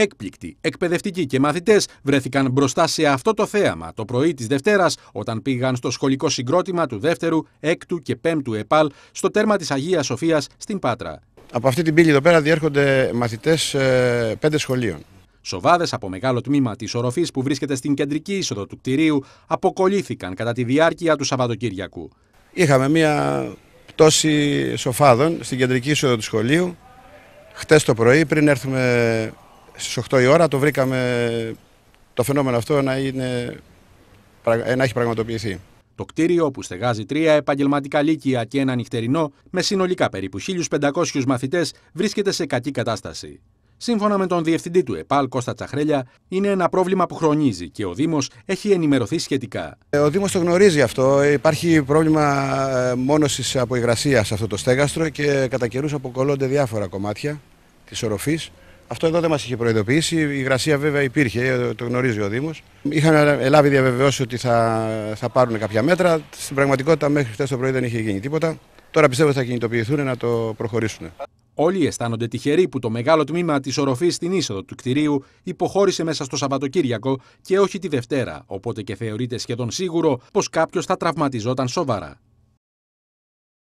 Έκπληκτοι, εκπαιδευτικοί και μαθητές βρέθηκαν μπροστά σε αυτό το θέαμα το πρωί της Δευτέρας, όταν πήγαν στο σχολικό συγκρότημα του 2ου, 6ου και 5ου ΕΠΑΛ στο τέρμα της Αγίας Σοφίας στην Πάτρα. Από αυτή την πύλη εδώ πέρα διέρχονται μαθητές ε, πέντε σχολείων. Σοβάδες από μεγάλο τμήμα της οροφής που βρίσκεται στην κεντρική είσοδο του κτηρίου αποκολλήθηκαν κατά τη διάρκεια του Σαββατοκύριακου. Είχαμε μία πτώση σοφάδων στην κεντρική είσοδο του σχολείου χτες το πρωί πριν έρθουμε στις 8 η ώρα το βρήκαμε το φαινόμενο αυτό να, είναι, να έχει πραγματοποιηθεί. Το κτίριο που στεγάζει τρία επαγγελματικά λύκεια και ένα νυχτερινό με συνολικά περίπου 1.500 μαθητές βρίσκεται σε κακή κατάσταση. Σύμφωνα με τον διευθυντή του ΕΠΑΛ Κώστα Τσαχρέλια, είναι ένα πρόβλημα που χρονίζει και ο Δήμος έχει ενημερωθεί σχετικά. Ε, ο Δήμος το γνωρίζει αυτό. Υπάρχει πρόβλημα ε, μόνωσης από υγρασία σε αυτό το στέγαστρο και κατά καιρούς αποκολλώνται διάφορα κομμάτια της οροφής. Αυτό εδώ δεν μας είχε προειδοποιήσει. Η υγρασία βέβαια υπήρχε, ε, το γνωρίζει ο Δήμος. Είχαν ε, λάβει διαβεβαιώσεις ότι θα, θα πάρουν κάποια μέτρα. Στην πραγματικότητα, μέχρι χτες το πρωί δεν είχε γίνει τίποτα. Τώρα πιστεύω ότι θα κινητοποιηθούν να το προχωρήσουν. Όλοι αισθάνονται τυχεροί που το μεγάλο τμήμα της οροφής στην είσοδο του κτηρίου υποχώρησε μέσα στο Σαββατοκύριακο και όχι τη Δευτέρα, οπότε και θεωρείται σχεδόν σίγουρο πως κάποιος θα τραυματιζόταν σοβαρά.